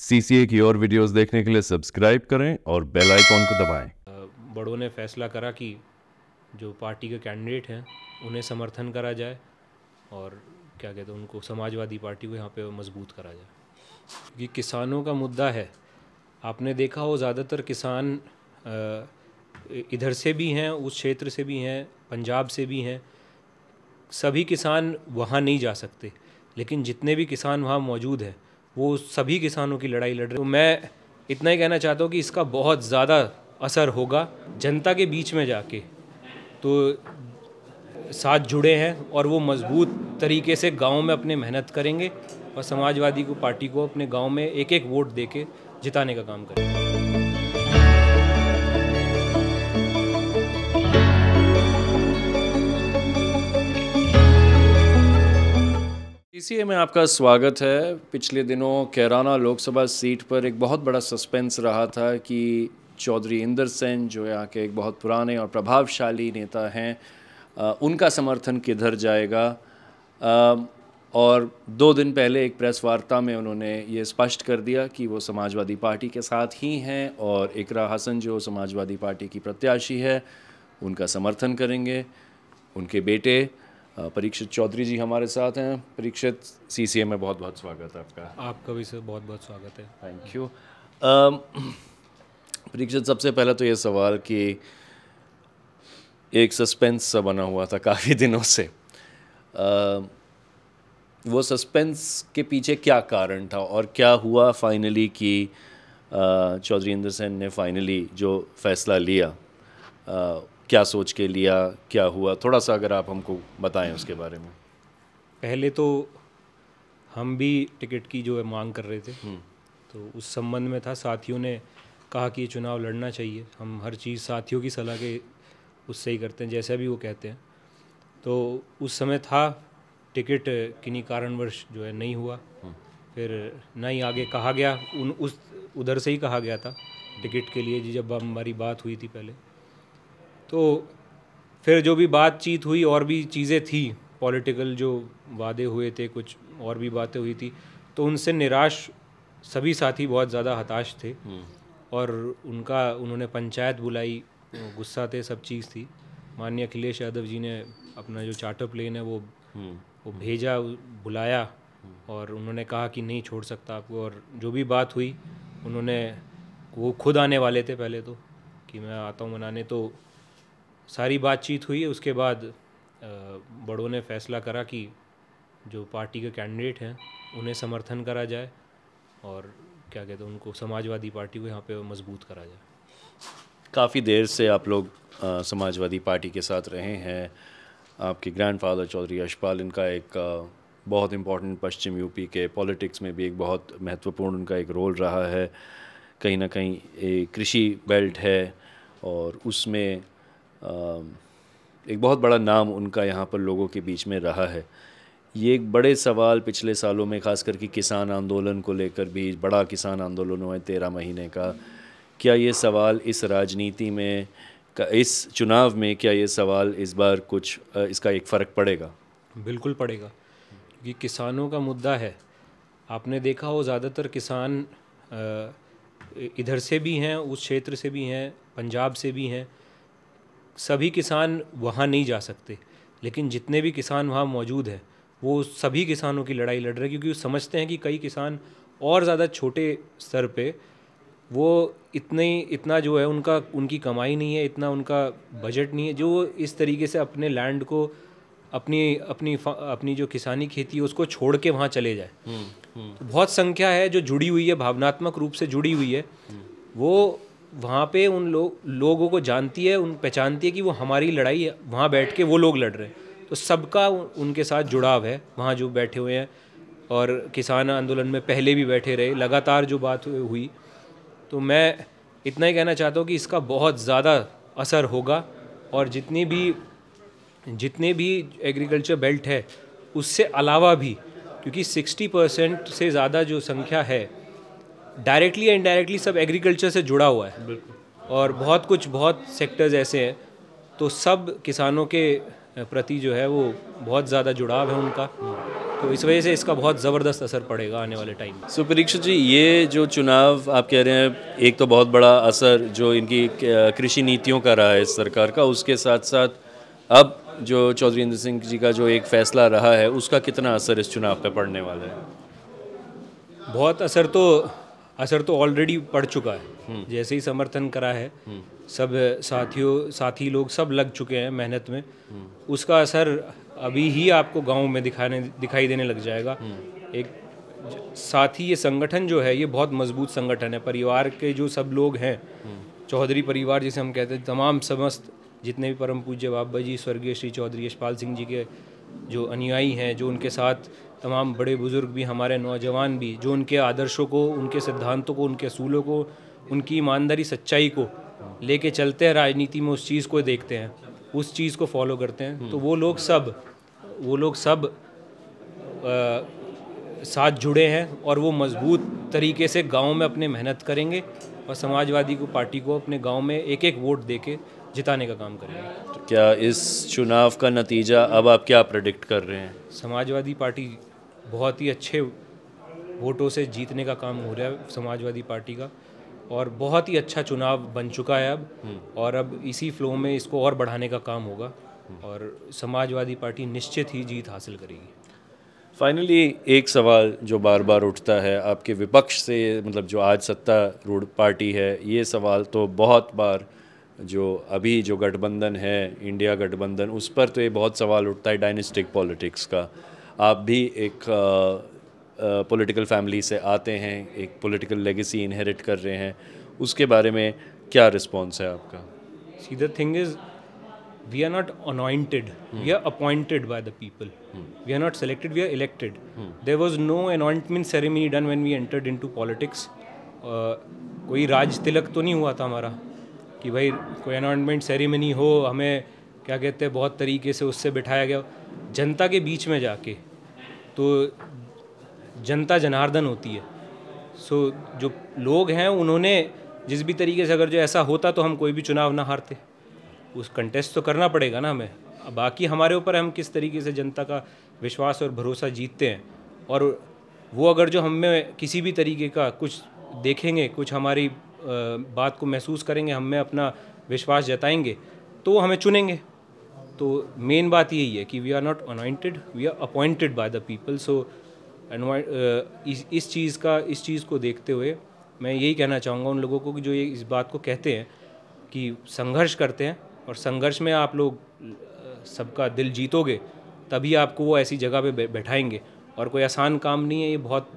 CCA की और videos देखने के लिए सब्सक्राइब करें और बेल आइकॉन को दबाएं। बड़ों ने फैसला करा कि जो पार्टी के कैंडिडेट हैं उन्हें समर्थन करा जाए और क्या कहते हैं उनको समाजवादी पार्टी को यहाँ पे मजबूत करा जाए क्योंकि किसानों का मुद्दा है आपने देखा हो ज़्यादातर किसान इधर से भी हैं उस क्षेत्र से भी हैं पंजाब से भी हैं सभी किसान वहाँ नहीं जा सकते लेकिन जितने भी किसान वहाँ मौजूद हैं वो सभी किसानों की लड़ाई लड़ रहे तो मैं इतना ही कहना चाहता हूँ कि इसका बहुत ज़्यादा असर होगा जनता के बीच में जाके तो साथ जुड़े हैं और वो मजबूत तरीके से गांव में अपने मेहनत करेंगे और समाजवादी को पार्टी को अपने गांव में एक एक वोट देके जिताने का काम करेंगे पीसीए में आपका स्वागत है पिछले दिनों कैराना लोकसभा सीट पर एक बहुत बड़ा सस्पेंस रहा था कि चौधरी इंदर सेन जो यहाँ के एक बहुत पुराने और प्रभावशाली नेता हैं उनका समर्थन किधर जाएगा और दो दिन पहले एक प्रेस वार्ता में उन्होंने ये स्पष्ट कर दिया कि वो समाजवादी पार्टी के साथ ही हैं और इकरा हसन जो समाजवादी पार्टी की प्रत्याशी है उनका समर्थन करेंगे उनके बेटे परीक्षित चौधरी जी हमारे साथ हैं परीक्षित सी सी में बहुत बहुत स्वागत है आपका आपका भी सर बहुत बहुत स्वागत है थैंक यू परीक्षित सबसे पहला तो ये सवाल कि एक सस्पेंस सा बना हुआ था काफ़ी दिनों से आ, वो सस्पेंस के पीछे क्या कारण था और क्या हुआ फाइनली कि चौधरी इंद्र सेन ने फाइनली जो फैसला लिया आ, क्या सोच के लिया क्या हुआ थोड़ा सा अगर आप हमको बताएं उसके बारे में पहले तो हम भी टिकट की जो है मांग कर रहे थे हम्म। तो उस संबंध में था साथियों ने कहा कि चुनाव लड़ना चाहिए हम हर चीज़ साथियों की सलाह के उससे ही करते हैं जैसा भी वो कहते हैं तो उस समय था टिकट किन्हीं कारणवश जो है नहीं हुआ हम्म। फिर ना ही आगे कहा गया उन उस उधर से ही कहा गया था टिकट के लिए जी जब हमारी बात हुई थी पहले तो फिर जो भी बातचीत हुई और भी चीज़ें थी पॉलिटिकल जो वादे हुए थे कुछ और भी बातें हुई थी तो उनसे निराश सभी साथी बहुत ज़्यादा हताश थे हम्म। और उनका उन्होंने पंचायत बुलाई गुस्सा थे सब चीज़ थी माननीय अखिलेश यादव जी ने अपना जो चार्टर प्लेन है वो हम्म। वो भेजा बुलाया और उन्होंने कहा कि नहीं छोड़ सकता आपको और जो भी बात हुई उन्होंने वो खुद आने वाले थे पहले तो कि मैं आता हूँ मनाने तो सारी बातचीत हुई उसके बाद बड़ों ने फैसला करा कि जो पार्टी के कैंडिडेट हैं उन्हें समर्थन करा जाए और क्या कहते हैं उनको समाजवादी पार्टी को यहाँ पे मजबूत करा जाए काफ़ी देर से आप लोग आ, समाजवादी पार्टी के साथ रहे हैं आपके ग्रैंडफादर चौधरी यशपाल इनका एक आ, बहुत इम्पोर्टेंट पश्चिम यूपी के पॉलिटिक्स में भी एक बहुत महत्वपूर्ण उनका एक रोल रहा है कहीं ना कहीं कृषि बेल्ट है और उसमें एक बहुत बड़ा नाम उनका यहाँ पर लोगों के बीच में रहा है ये एक बड़े सवाल पिछले सालों में खास करके किसान आंदोलन को लेकर भी बड़ा किसान आंदोलन हुआ है तेरह महीने का क्या ये सवाल इस राजनीति में का इस चुनाव में क्या ये सवाल इस बार कुछ इसका एक फ़र्क पड़ेगा बिल्कुल पड़ेगा क्योंकि किसानों का मुद्दा है आपने देखा हो ज़्यादातर किसान इधर से भी हैं उस क्षेत्र से भी हैं पंजाब से भी हैं सभी किसान वहाँ नहीं जा सकते लेकिन जितने भी किसान वहाँ मौजूद हैं वो सभी किसानों की लड़ाई लड़ रहे हैं क्योंकि वो समझते हैं कि कई किसान और ज़्यादा छोटे स्तर पे वो इतने इतना जो है उनका उनकी कमाई नहीं है इतना उनका बजट नहीं है जो इस तरीके से अपने लैंड को अपनी अपनी अपनी जो किसानी खेती है उसको छोड़ के वहाँ चले जाए तो बहुत संख्या है जो जुड़ी हुई है भावनात्मक रूप से जुड़ी हुई है हम्म। वो वहाँ पे उन लो, लोगों को जानती है उन पहचानती है कि वो हमारी लड़ाई है वहाँ बैठ के वो लोग लड़ रहे हैं तो सबका उनके साथ जुड़ाव है वहाँ जो बैठे हुए हैं और किसान आंदोलन में पहले भी बैठे रहे लगातार जो बात हुई तो मैं इतना ही कहना चाहता हूँ कि इसका बहुत ज़्यादा असर होगा और जितनी भी जितने भी एग्रीकल्चर बेल्ट है उससे अलावा भी क्योंकि 60 परसेंट से ज़्यादा जो संख्या है डायरेक्टली या इनडायरेक्टली सब एग्रीकल्चर से जुड़ा हुआ है और बहुत कुछ बहुत सेक्टर्स ऐसे हैं तो सब किसानों के प्रति जो है वो बहुत ज़्यादा जुड़ाव है उनका तो इस वजह से इसका बहुत ज़बरदस्त असर पड़ेगा आने वाले टाइम में सो परीक्षित जी ये जो चुनाव आप कह रहे हैं एक तो बहुत बड़ा असर जो इनकी कृषि नीतियों का रहा है इस सरकार का उसके साथ साथ अब जो चौधरी इंद्र सिंह जी का जो एक फैसला रहा है उसका कितना असर इस चुनाव पर पड़ने वाला है बहुत असर तो असर तो ऑलरेडी पड़ चुका है हम्म। जैसे ही समर्थन करा है हम्म। सब साथियों साथी लोग सब लग चुके हैं मेहनत में हम्म। उसका असर अभी ही आपको गांव में दिखाने दिखाई देने लग जाएगा एक साथ ही ये संगठन जो है ये बहुत मजबूत संगठन है परिवार के जो सब लोग हैं चौधरी परिवार जिसे हम कहते हैं तमाम समस्त जितने भी परम पूज्य बाबा जी स्वर्गीय श्री चौधरी यशपाल सिंह जी के जो अनुयायी हैं जो उनके साथ तमाम बड़े बुज़ुर्ग भी हमारे नौजवान भी जो उनके आदर्शों को उनके सिद्धांतों को उनके असूलों को उनकी ईमानदारी सच्चाई को लेके चलते हैं राजनीति में उस चीज़ को देखते हैं उस चीज़ को फॉलो करते हैं तो वो लोग सब वो लोग सब आ, साथ जुड़े हैं और वो मजबूत तरीके से गांव में अपने मेहनत करेंगे और समाजवादी को पार्टी को अपने गांव में एक एक वोट देके जिताने का काम करेंगे तो क्या इस चुनाव का नतीजा अब आप क्या प्रडिक्ट कर रहे हैं समाजवादी पार्टी बहुत ही अच्छे वोटों से जीतने का काम हो रहा है समाजवादी पार्टी का और बहुत ही अच्छा चुनाव बन चुका है अब हम्म। और अब इसी फ्लो में इसको और बढ़ाने का काम होगा हम्म। और समाजवादी पार्टी निश्चित ही जीत हासिल करेगी फाइनली एक सवाल जो बार बार उठता है आपके विपक्ष से मतलब जो आज सत्ता रूढ़ पार्टी है ये सवाल तो बहुत बार जो अभी जो गठबंधन है इंडिया गठबंधन उस पर तो ये बहुत सवाल उठता है डायनेस्टिक पॉलिटिक्स का आप भी एक पॉलिटिकल फैमिली से आते हैं एक पॉलिटिकल लेगेसी इनहेरिट कर रहे हैं उसके बारे में क्या रिस्पॉन्स है आपका see the thing is we are not anointed we are appointed by the people we are not selected we are elected there was no anointment ceremony done when we entered into politics कोई राज तिलक तो नहीं हुआ था हमारा कि भाई कोई अनाउंसमेंट सेरेमनी हो हमें क्या कहते हैं बहुत तरीके से उससे बिठाया गया जनता के बीच में जाके तो जनता जनार्दन होती है सो जो लोग हैं उन्होंने जिस भी तरीके से अगर जो ऐसा होता तो हम कोई भी चुनाव ना हारते उस कंटेस्ट तो करना पड़ेगा ना हमें बाकी हमारे ऊपर हम किस तरीके से जनता का विश्वास और भरोसा जीतते हैं और वो अगर जो हमें किसी भी तरीके का कुछ देखेंगे कुछ हमारी बात को महसूस करेंगे हम में अपना विश्वास जताएंगे तो हमें चुनेंगे तो मेन बात यही है कि we are not anointed we are appointed by the people so इस इस चीज़ का इस चीज़ को देखते हुए मैं यही कहना चाहूँगा उन लोगों को कि जो ये इस बात को कहते हैं कि संघर्ष करते हैं और संघर्ष में आप लोग सबका दिल जीतोगे तभी आपको वो ऐसी जगह पे बैठाएंगे और कोई आसान काम नहीं है ये बहुत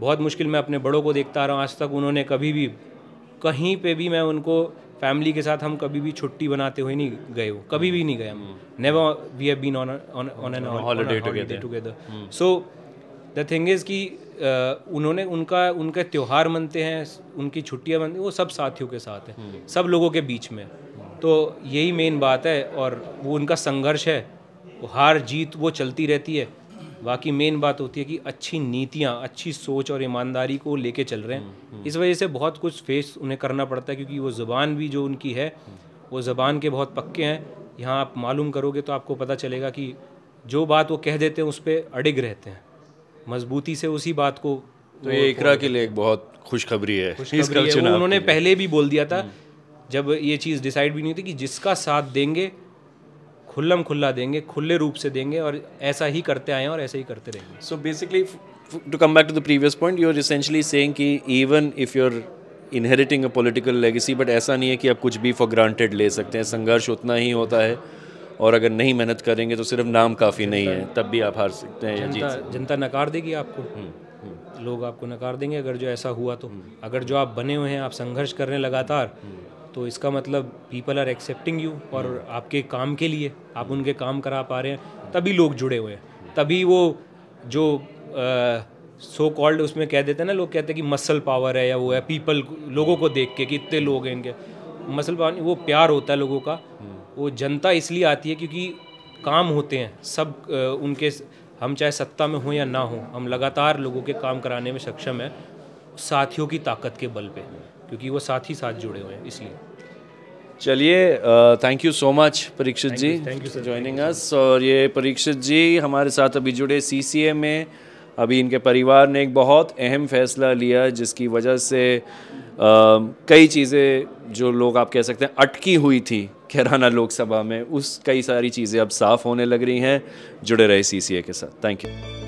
बहुत मुश्किल मैं अपने बड़ों को देखता आ रहा हूँ आज तक उन्होंने कभी भी कहीं पे भी मैं उनको फैमिली के साथ हम कभी भी छुट्टी बनाते हुए नहीं गए हो कभी भी नहीं गए हम never we have been on on an holiday together so the thing is कि उन्होंने उनका उनके त्यौहार मनते हैं उनकी छुट्टियां मनती वो सब साथियों के साथ हैं हम्म। सब लोगों के बीच में तो यही मेन बात है और वो उनका संघर्ष है वो हार जीत वो चलती रहती है बाकी मेन बात होती है कि अच्छी नीतियाँ अच्छी सोच और ईमानदारी को लेके चल रहे हैं हम्म, हम्म। इस वजह से बहुत कुछ फेस उन्हें करना पड़ता है क्योंकि वो ज़बान भी जो उनकी है हम्म। वो ज़बान के बहुत पक्के हैं यहाँ आप मालूम करोगे तो आपको पता चलेगा कि जो बात वो कह देते हैं उस पर अड़िग रहते हैं मजबूती से उसी बात को तो ये इकरा के लिए एक बहुत खुशखबरी है, खुशखबरी है। उन्होंने पहले भी बोल दिया था जब ये चीज़ डिसाइड भी नहीं थी कि जिसका साथ देंगे खुल्लम खुल्ला देंगे खुले रूप से देंगे और ऐसा ही करते आए हैं और ऐसे ही करते रहेंगे so basically to come back to the previous point you are essentially saying कि even if you are inheriting a political legacy but ऐसा नहीं है कि आप कुछ भी फॉर ग्रांटेड ले सकते हैं संघर्ष उतना ही होता है और अगर नहीं मेहनत करेंगे तो सिर्फ नाम काफ़ी नहीं है तब भी आप हार सकते हैं जनता, जनता नकार देगी आपको हम्म, हम्म। लोग आपको नकार देंगे अगर जो ऐसा हुआ तो अगर जो आप बने हुए हैं आप संघर्ष हैं लगातार हम्म। तो इसका मतलब पीपल आर एक्सेप्टिंग यू और आपके काम के लिए आप उनके काम करा पा रहे हैं तभी लोग जुड़े हुए हैं तभी वो जो सो कॉल्ड उसमें कह देते हैं ना लोग कहते हैं कि मसल पावर है या वो है पीपल लोगों को देख के कि इतने लोग हैं इनके मसल पावर वो प्यार होता है लोगों का वो जनता इसलिए आती है क्योंकि काम होते हैं सब उनके हम चाहे सत्ता में हों या ना हों हम लगातार लोगों के काम कराने में सक्षम है साथियों की ताकत के बल पे क्योंकि वो साथ ही साथ जुड़े हुए हैं इसलिए चलिए thank you so much Parikshit ji thank you sir joining us और ये परीक्षित जी हमारे साथ अभी जुड़े ए में अभी इनके परिवार ने एक बहुत अहम फैसला लिया जिसकी वजह से आ, कई चीज़ें जो लोग आप कह सकते हैं अटकी हुई थी खैराना लोकसभा में उस कई सारी चीज़ें अब साफ़ होने लग रही हैं जुड़े रहे ए के साथ थैंक यू